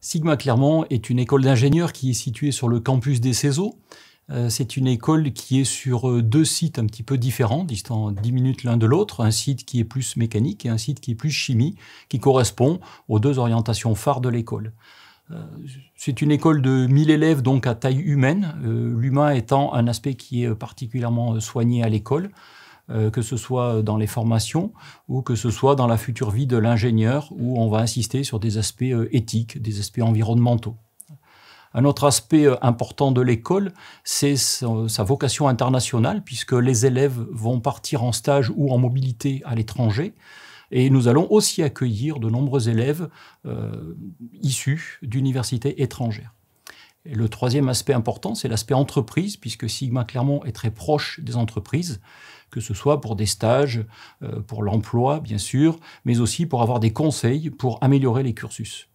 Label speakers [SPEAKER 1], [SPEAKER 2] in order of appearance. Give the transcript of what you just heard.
[SPEAKER 1] Sigma Clermont est une école d'ingénieurs qui est située sur le campus des CESO. Euh, c'est une école qui est sur euh, deux sites un petit peu différents, distants 10 minutes l'un de l'autre, un site qui est plus mécanique et un site qui est plus chimie, qui correspond aux deux orientations phares de l'école. Euh, c'est une école de 1000 élèves, donc à taille humaine, l'humain étant un aspect qui est particulièrement soigné à l'école. Euh, que ce soit dans les formations ou que ce soit dans la future vie de l'ingénieur, où on va insister sur des aspects euh, éthiques, des aspects environnementaux. Un autre aspect euh, important de l'école, c'est sa vocation internationale, puisque les élèves vont partir en stage ou en mobilité à l'étranger. Et nous allons aussi accueillir de nombreux élèves issus d'universités étrangères le troisième aspect important, c'est l'aspect entreprise, puisque Sigma Clermont est très proche des entreprises, que ce soit pour des stages, euh, pour l'emploi, bien sûr, mais aussi pour avoir des conseils pour améliorer les cursus.